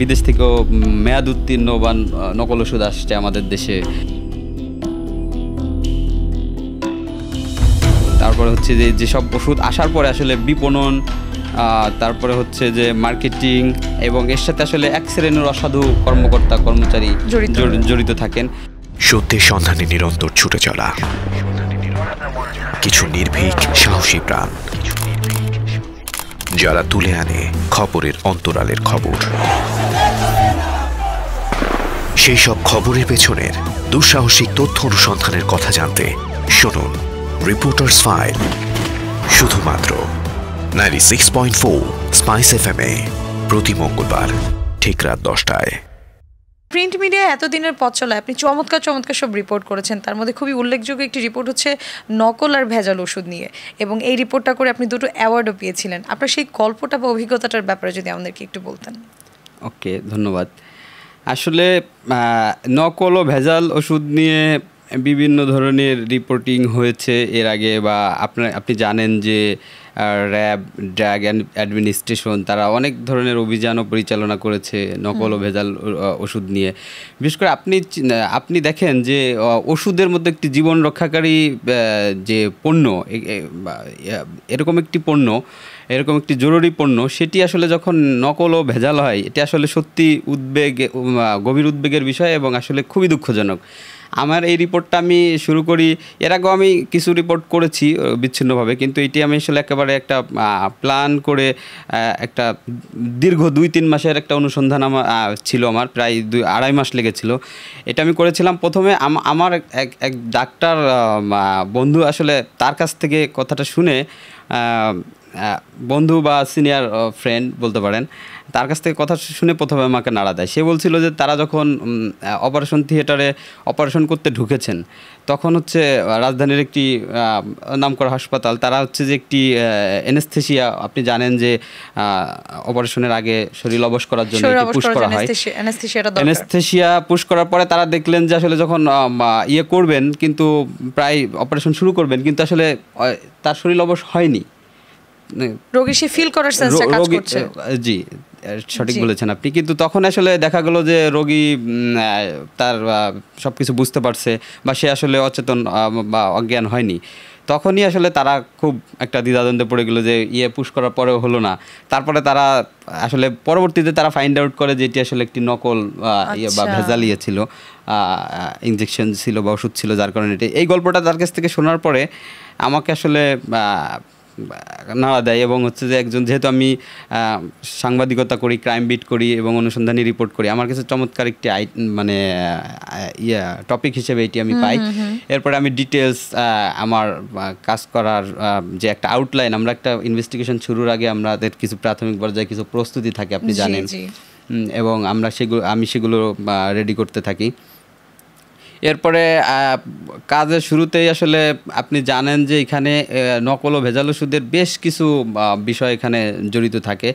বিদেশ থেকেও মেয়াদ উত্তীর্ণ বা নকল ওষুধ আসছে আমাদের দেশে তারপরে হচ্ছে যে যেসব ওষুধ আসার পরে আসলে বিপণন তারপরে হচ্ছে যে মার্কেটিং এবং এর সাথে আসলে এক শ্রেণীর অসাধু কর্মকর্তা কর্মচারী জড়িত থাকেন সত্যের সন্ধানে নিরন্তর ছুটে চলা কিছু নির্ভীক সাহসী প্রাণ যারা তুলে আনে খবরের অন্তরালের খবর সেই সব খবরের পেছনের দুঃসাহসিক তথ্য অনুসন্ধানের কথা জানতে শুনুন রিপোর্টার্স ফাইল শুধুমাত্র ninety six point four spice FM এম এ প্রতি মঙ্গলবার ঠিক রাত দশটায় প্রিন্ট মিডিয়া এতদিনের পথ চলায় আপনি চমৎকার চমৎকার সব রিপোর্ট করেছেন তার মধ্যে খুবই উল্লেখযোগ্য একটি রিপোর্ট হচ্ছে নকল আর ভেজাল ওষুধ নিয়ে এবং এই রিপোর্টটা করে আপনি দুটো অ্যাওয়ার্ডও পেয়েছিলেন আপনার সেই গল্পটা বা অভিজ্ঞতাটার ব্যাপারে যদি আমাদেরকে একটু বলতেন ওকে ধন্যবাদ আসলে নকল ও ভেজাল ওষুধ নিয়ে বিভিন্ন ধরনের রিপোর্টিং হয়েছে এর আগে বা আপনার আপনি জানেন যে র্যাব ড্রাগ অ্যাডমিনিস্ট্রেশন তারা অনেক ধরনের অভিযানও পরিচালনা করেছে নকল ও ভেজাল ওষুধ নিয়ে বিশেষ করে আপনি আপনি দেখেন যে ওষুধের মধ্যে একটি জীবন রক্ষাকারী যে পণ্য এরকম একটি পণ্য এরকম একটি জরুরি পণ্য সেটি আসলে যখন নকল ও ভেজাল হয় এটি আসলে সত্যি উদ্বেগ গভীর উদ্বেগের বিষয় এবং আসলে খুবই দুঃখজনক আমার এই রিপোর্টটা আমি শুরু করি এর আগেও আমি কিছু রিপোর্ট করেছি বিচ্ছিন্নভাবে কিন্তু এটি আমি আসলে একেবারে একটা প্ল্যান করে একটা দীর্ঘ দুই তিন মাসের একটা অনুসন্ধান আমার ছিল আমার প্রায় দুই আড়াই মাস লেগেছিল এটা আমি করেছিলাম প্রথমে আমার এক এক ডাক্তার বন্ধু আসলে তার কাছ থেকে কথাটা শুনে বন্ধু বা সিনিয়র ফ্রেন্ড বলতে পারেন তার কাছ থেকে কথা শুনে প্রথমে আমাকে নাড়া দেয় সে বলছিল যে তারা যখন অপারেশন থিয়েটারে অপারেশন করতে ঢুকেছেন তখন হচ্ছে রাজধানীর একটি নামকরা হাসপাতাল তারা হচ্ছে যে একটি এনেস্থেসিয়া আপনি জানেন যে অপারেশনের আগে শরীর অবশ করার জন্য পুশ করা হয় এনেস্থেসিয়া পুশ করার পরে তারা দেখলেন যে আসলে যখন ইয়ে করবেন কিন্তু প্রায় অপারেশন শুরু করবেন কিন্তু আসলে তার শরীর অবশ হয়নি মানে রোগী সে ফিল করার সেন্সটা কাজ করছে জি সঠিক বলেছেন আপনি কিন্তু তখন আসলে দেখা গেল যে রোগী তার সব কিছু বুঝতে পারছে বা সে আসলে অচেতন বা অজ্ঞান হয়নি তখনই আসলে তারা খুব একটা দ্বিধাদ্বন্দ্বে পড়ে গেলো যে ইয়ে পুশ করার পরেও হলো না তারপরে তারা আসলে পরবর্তীতে তারা ফাইন্ড আউট করে যে এটি আসলে একটি নকল ইয়ে বা আচ্ছা। ভেজাল ইয়ে ছিল ইঞ্জেকশন ছিল বা ওষুধ ছিল যার কারণে এটি এই গল্পটা তার কাছ থেকে শোনার পরে আমাকে আসলে নাড়া দেয় এবং হচ্ছে যে একজন যেহেতু আমি সাংবাদিকতা করি ক্রাইম বিট করি এবং অনুসন্ধানী রিপোর্ট করি আমার কাছে চমৎকার একটি আই মানে ইয়া টপিক হিসেবে এটি আমি পাই এরপরে আমি ডিটেলস আমার কাজ করার যে একটা আউটলাইন আমরা একটা ইনভেস্টিগেশন শুরুর আগে আমাদের কিছু প্রাথমিক পর্যায়ে কিছু প্রস্তুতি থাকে আপনি জানেন এবং আমরা সেগুলো আমি সেগুলো রেডি করতে থাকি এরপরে কাজের শুরুতেই আসলে আপনি জানেন যে এখানে নকল ও ভেজাল ওষুধের বেশ কিছু বিষয় এখানে জড়িত থাকে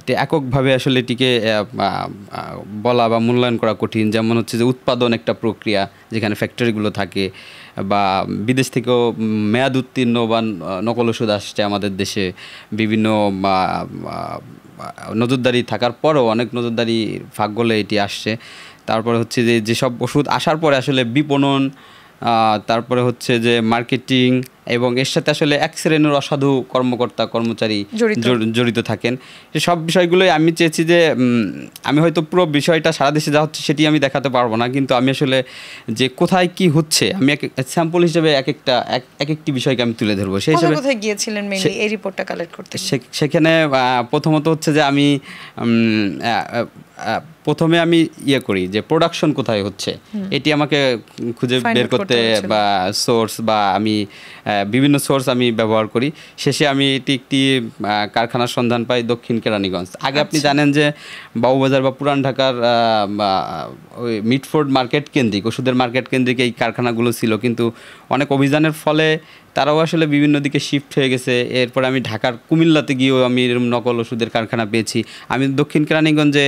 এটি এককভাবে আসলে এটিকে বলা বা মূল্যায়ন করা কঠিন যেমন হচ্ছে যে উৎপাদন একটা প্রক্রিয়া যেখানে ফ্যাক্টরিগুলো থাকে বা বিদেশ থেকেও মেয়াদ উত্তীর্ণ বা নকল ওষুধ আসছে আমাদের দেশে বিভিন্ন নজরদারি থাকার পরও অনেক নজরদারি ফাঁক গলে এটি আসছে তারপরে হচ্ছে যে যেসব ওষুধ আসার পরে আসলে বিপণন তারপরে হচ্ছে যে মার্কেটিং এবং এর সাথে আসলে এক শ্রেণীর অসাধু কর্মকর্তা কর্মচারী জড়িত থাকেন সব বিষয়গুলোই আমি চেয়েছি যে আমি হয়তো পুরো বিষয়টা সারা দেশে যা হচ্ছে সেটি আমি দেখাতে পারবো না কিন্তু আমি আসলে যে কোথায় কি হচ্ছে আমি এক স্যাম্পল হিসেবে এক একটা এক একটি বিষয়কে আমি তুলে ধরবো সেই হিসেবে কোথায় গিয়েছিলেন মেইনলি এই রিপোর্টটা কালেক্ট করতে সেখানে প্রথমত হচ্ছে যে আমি প্রথমে আমি ইয়ে করি যে প্রোডাকশন কোথায় হচ্ছে এটি আমাকে খুঁজে বের করতে বা সোর্স বা আমি বিভিন্ন সোর্স আমি ব্যবহার করি শেষে আমি এটি একটি কারখানার সন্ধান পাই দক্ষিণ কেরানীগঞ্জ আগে আপনি আচ্ছা। জানেন যে বাবুবাজার বা পুরান ঢাকার ওই মিটফোর্ড মার্কেট কেন্দ্রিক ওষুধের মার্কেট কেন্দ্রিক এই কারখানাগুলো ছিল কিন্তু অনেক অভিযানের ফলে তারাও আসলে বিভিন্ন দিকে শিফট হয়ে গেছে এরপর আমি ঢাকার কুমিল্লাতে গিয়েও আমি এরকম নকল ওষুধের কারখানা পেয়েছি আমি দক্ষিণ কেরানীগঞ্জে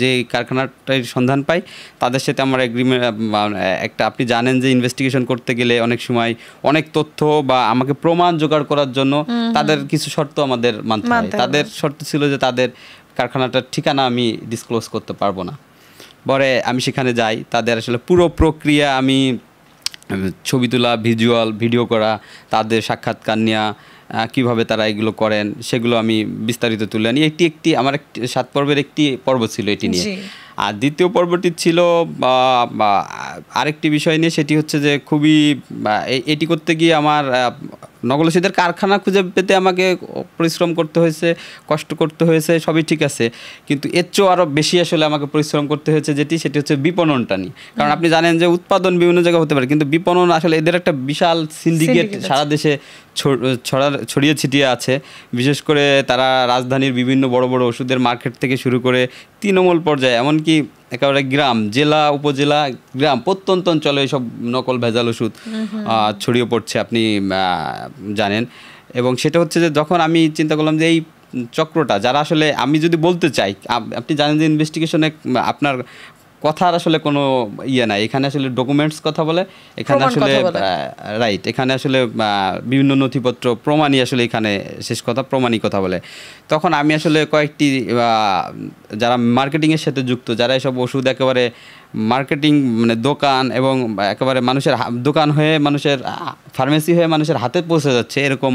যে কারখানাটার সন্ধান পাই তাদের সাথে আমার এগ্রিমেন্ট একটা আপনি জানেন যে ইনভেস্টিগেশন করতে গেলে অনেক সময় অনেক তথ্য বা আমাকে প্রমাণ জোগাড় করার জন্য তাদের কিছু শর্ত আমাদের মানতে হয় তাদের শর্ত ছিল যে তাদের কারখানাটার ঠিকানা আমি ডিসক্লোজ করতে পারবো না পরে আমি সেখানে যাই তাদের আসলে পুরো প্রক্রিয়া আমি ছবি তোলা ভিজুয়াল ভিডিও করা তাদের সাক্ষাৎকার নেওয়া কীভাবে তারা এগুলো করেন সেগুলো আমি বিস্তারিত তুলে আনি একটি একটি আমার একটি সাত পর্বের একটি পর্ব ছিল এটি নিয়ে আর দ্বিতীয় পর্বটি ছিল আরেকটি বিষয় নিয়ে সেটি হচ্ছে যে খুবই এটি করতে গিয়ে আমার নগলসীদের কারখানা খুঁজে পেতে আমাকে পরিশ্রম করতে হয়েছে কষ্ট করতে হয়েছে সবই ঠিক আছে কিন্তু এর চেয়েও আরও বেশি আসলে আমাকে পরিশ্রম করতে হয়েছে যেটি সেটি হচ্ছে বিপণনটা নিয়ে কারণ আপনি জানেন যে উৎপাদন বিভিন্ন জায়গায় হতে পারে কিন্তু বিপণন আসলে এদের একটা বিশাল সিন্ডিকেট সারা দেশে ছড়ার ছড়িয়ে ছিটিয়ে আছে বিশেষ করে তারা রাজধানীর বিভিন্ন বড় বড় ওষুধের মার্কেট থেকে শুরু করে তৃণমূল পর্যায়ে এমনকি একেবারে গ্রাম জেলা উপজেলা গ্রাম প্রত্যন্ত অঞ্চলে সব নকল ভেজাল ওষুধ ছড়িয়ে পড়ছে আপনি জানেন এবং সেটা হচ্ছে যে যখন আমি চিন্তা করলাম যে এই চক্রটা যারা আসলে আমি যদি বলতে চাই আপনি জানেন যে ইনভেস্টিগেশনে আপনার কথার আসলে কোনো ইয়ে নাই এখানে আসলে ডকুমেন্টস কথা বলে এখানে আসলে রাইট এখানে আসলে বিভিন্ন নথিপত্র প্রমাণই আসলে এখানে শেষ কথা প্রমাণই কথা বলে তখন আমি আসলে কয়েকটি যারা মার্কেটিংয়ের সাথে যুক্ত যারা এসব ওষুধ একেবারে মার্কেটিং মানে দোকান এবং একেবারে মানুষের দোকান হয়ে মানুষের ফার্মেসি হয়ে মানুষের হাতে পৌঁছে যাচ্ছে এরকম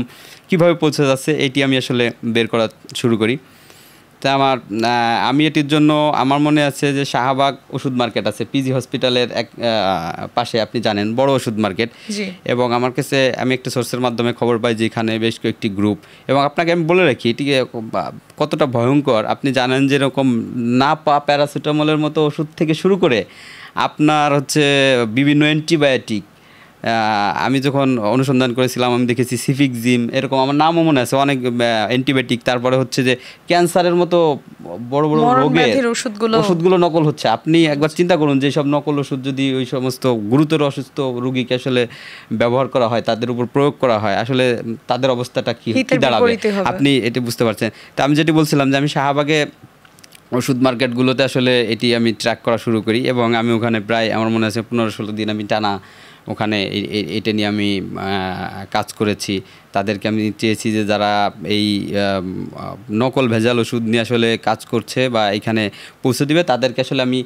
কিভাবে পৌঁছে যাচ্ছে এটি আমি আসলে বের করা শুরু করি তা আমার আমি এটির জন্য আমার মনে আছে যে শাহবাগ ওষুধ মার্কেট আছে পিজি হসপিটালের এক পাশে আপনি জানেন বড় ওষুধ মার্কেট এবং আমার কাছে আমি একটা সোর্সের মাধ্যমে খবর পাই যেখানে বেশ কয়েকটি গ্রুপ এবং আপনাকে আমি বলে রাখি এটিকে কতটা ভয়ঙ্কর আপনি জানেন যেরকম না পা প্যারাসিটামলের মতো ওষুধ থেকে শুরু করে আপনার হচ্ছে বিভিন্ন অ্যান্টিবায়োটিক আমি যখন অনুসন্ধান করেছিলাম আমি দেখেছি সিফিক জিম এরকম আমার নামও মনে আছে অনেক অ্যান্টিবায়োটিক তারপরে হচ্ছে যে ক্যান্সারের মতো বড় বড় রোগের ওষুধগুলো ওষুধগুলো নকল হচ্ছে আপনি একবার চিন্তা করুন যে সব নকল ওষুধ যদি ওই সমস্ত গুরুতর অসুস্থ রুগীকে আসলে ব্যবহার করা হয় তাদের উপর প্রয়োগ করা হয় আসলে তাদের অবস্থাটা কি দাঁড়াবে আপনি এটি বুঝতে পারছেন তা আমি যেটি বলছিলাম যে আমি শাহবাগে ওষুধ মার্কেটগুলোতে আসলে এটি আমি ট্র্যাক করা শুরু করি এবং আমি ওখানে প্রায় আমার মনে আছে পনেরো ষোলো দিন আমি টানা ওখানে এটা নিয়ে আমি কাজ করেছি তাদেরকে আমি চেয়েছি যে যারা এই নকল ভেজাল ওষুধ নিয়ে আসলে কাজ করছে বা এখানে পৌঁছে দিবে তাদেরকে আসলে আমি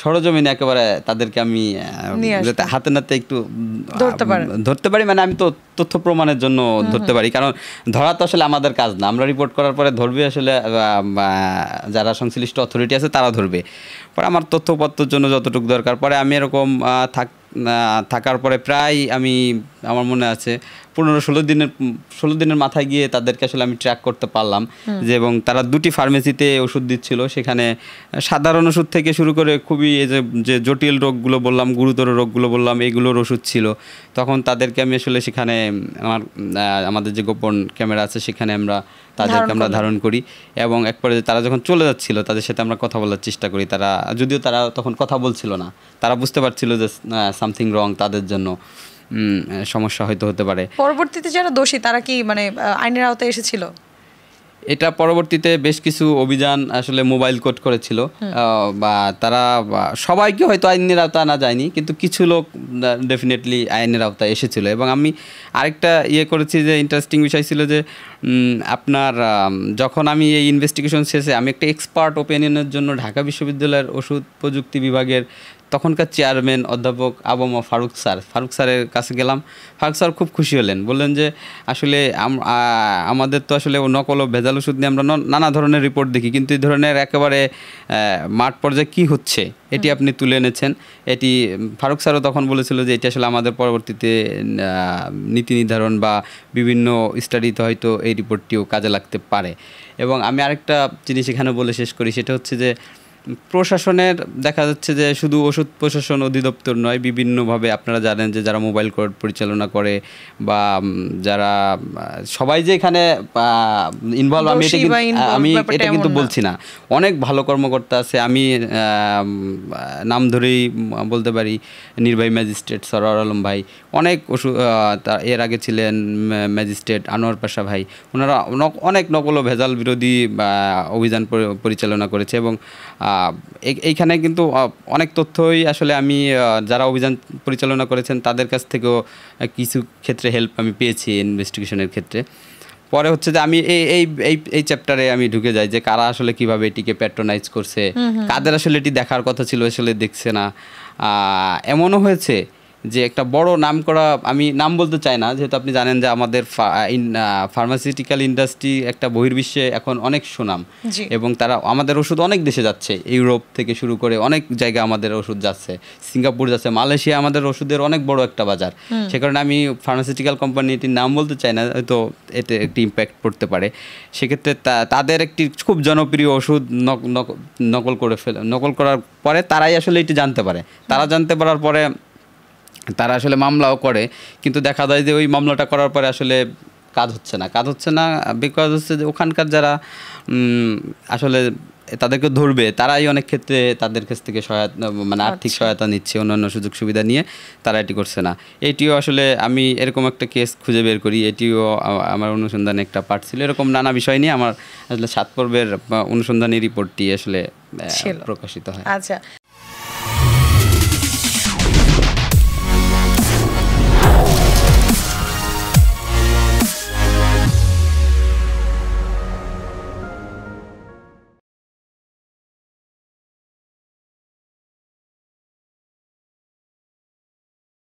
সরজমিনে একেবারে তাদেরকে আমি হাতে নাতে একটু ধরতে পারি মানে আমি তো তথ্য প্রমাণের জন্য ধরতে পারি কারণ ধরা তো আসলে আমাদের কাজ না আমরা রিপোর্ট করার পরে ধরবে আসলে যারা সংশ্লিষ্ট অথরিটি আছে তারা ধরবে পরে আমার তথ্যপত্রের জন্য যতটুকু দরকার পরে আমি এরকম থাক থাকার পরে প্রায় আমি আমার মনে আছে পনেরো ষোলো দিনের ষোলো দিনের মাথায় গিয়ে তাদেরকে আসলে আমি ট্র্যাক করতে পারলাম যে এবং তারা দুটি ফার্মেসিতে ওষুধ দিচ্ছিল সেখানে সাধারণ ওষুধ থেকে শুরু করে খুবই এই যে যে জটিল রোগগুলো বললাম গুরুতর রোগগুলো বললাম এগুলোর ওষুধ ছিল তখন তাদেরকে আমি আসলে সেখানে আমার আমাদের যে গোপন ক্যামেরা আছে সেখানে আমরা তাদেরকে আমরা ধারণ করি এবং একবারে তারা যখন চলে যাচ্ছিল তাদের সাথে আমরা কথা বলার চেষ্টা করি তারা যদিও তারা তখন কথা বলছিল না তারা বুঝতে পারছিল যে সামথিং রং তাদের জন্য সমস্যা হয়তো হতে পারে পরবর্তীতে যারা দোষী তারা কি মানে আইনের আওতায় এসেছিল এটা পরবর্তীতে বেশ কিছু অভিযান আসলে মোবাইল কোর্ট করেছিল বা তারা সবাইকে হয়তো আইনের আওতা না যায়নি কিন্তু কিছু লোক ডেফিনেটলি আইনের আওতায় এসেছিল এবং আমি আরেকটা ইয়ে করেছি যে ইন্টারেস্টিং বিষয় ছিল যে আপনার যখন আমি এই ইনভেস্টিগেশন শেষে আমি একটা এক্সপার্ট ওপিনিয়নের জন্য ঢাকা বিশ্ববিদ্যালয়ের ওষুধ প্রযুক্তি বিভাগের তখনকার চেয়ারম্যান অধ্যাপক আবমা ফারুক স্যার ফারুক স্যারের কাছে গেলাম ফারুক স্যার খুব খুশি হলেন বললেন যে আসলে আমাদের তো আসলে নকল ও ভেজাল ওষুধ নিয়ে আমরা নানা ধরনের রিপোর্ট দেখি কিন্তু এই ধরনের একেবারে মাঠ পর্যায়ে কী হচ্ছে এটি আপনি তুলে এনেছেন এটি ফারুক স্যারও তখন বলেছিল যে এটি আসলে আমাদের পরবর্তীতে নীতি নির্ধারণ বা বিভিন্ন স্টাডিতে হয়তো এই রিপোর্টটিও কাজে লাগতে পারে এবং আমি আরেকটা জিনিস এখানে বলে শেষ করি সেটা হচ্ছে যে প্রশাসনের দেখা যাচ্ছে যে শুধু ওষুধ প্রশাসন অধিদপ্তর নয় বিভিন্নভাবে আপনারা জানেন যে যারা মোবাইল কোর্ট পরিচালনা করে বা যারা সবাই যে এখানে ইনভলভ আমি আমি এটা কিন্তু বলছি না অনেক ভালো কর্মকর্তা আছে আমি নাম ধরেই বলতে পারি নির্বাহী ম্যাজিস্ট্রেট সরোয়ার আলম ভাই অনেক ওষুধ এর আগে ছিলেন ম্যাজিস্ট্রেট আনোয়ার পাশা ভাই ওনারা অনেক নকল ভেজাল বিরোধী অভিযান পরিচালনা করেছে এবং এইখানে কিন্তু অনেক তথ্যই আসলে আমি যারা অভিযান পরিচালনা করেছেন তাদের কাছ থেকেও কিছু ক্ষেত্রে হেল্প আমি পেয়েছি ইনভেস্টিগেশনের ক্ষেত্রে পরে হচ্ছে যে আমি এই এই এই এই চ্যাপ্টারে আমি ঢুকে যাই যে কারা আসলে কিভাবে এটিকে প্যাট্রোনাইজ করছে কাদের আসলে এটি দেখার কথা ছিল আসলে দেখছে না এমনও হয়েছে যে একটা বড় নাম করা আমি নাম বলতে চাই না যেহেতু আপনি জানেন যে আমাদের ফার্মাসিউটিক্যাল ইন্ডাস্ট্রি একটা বহির্বিশ্বে এখন অনেক সুনাম এবং তারা আমাদের ওষুধ অনেক দেশে যাচ্ছে ইউরোপ থেকে শুরু করে অনেক জায়গায় আমাদের ওষুধ যাচ্ছে সিঙ্গাপুর যাচ্ছে মালয়েশিয়া আমাদের ওষুধের অনেক বড় একটা বাজার সে কারণে আমি ফার্মাসিউটিক্যাল কোম্পানিটির নাম বলতে চাই না হয়তো এতে একটি ইম্প্যাক্ট পড়তে পারে সেক্ষেত্রে তাদের একটি খুব জনপ্রিয় ওষুধ নকল করে ফেলে নকল করার পরে তারাই আসলে এটি জানতে পারে তারা জানতে পারার পরে তারা আসলে মামলাও করে কিন্তু দেখা যায় যে ওই মামলাটা করার পরে আসলে কাজ হচ্ছে না কাজ হচ্ছে না বিকজ হচ্ছে যে ওখানকার যারা আসলে তাদেরকে ধরবে তারাই অনেক ক্ষেত্রে তাদের কাছ থেকে সহায়তা মানে আর্থিক আচ্ছা। সহায়তা নিচ্ছে অন্যান্য সুযোগ সুবিধা নিয়ে তারা এটি করছে না এটিও আসলে আমি এরকম একটা কেস খুঁজে বের করি এটিও আমার অনুসন্ধানে একটা পার্ট ছিল এরকম নানা বিষয় নিয়ে আমার আসলে সাত পর্বের অনুসন্ধানী রিপোর্টটি আসলে প্রকাশিত হয় আচ্ছা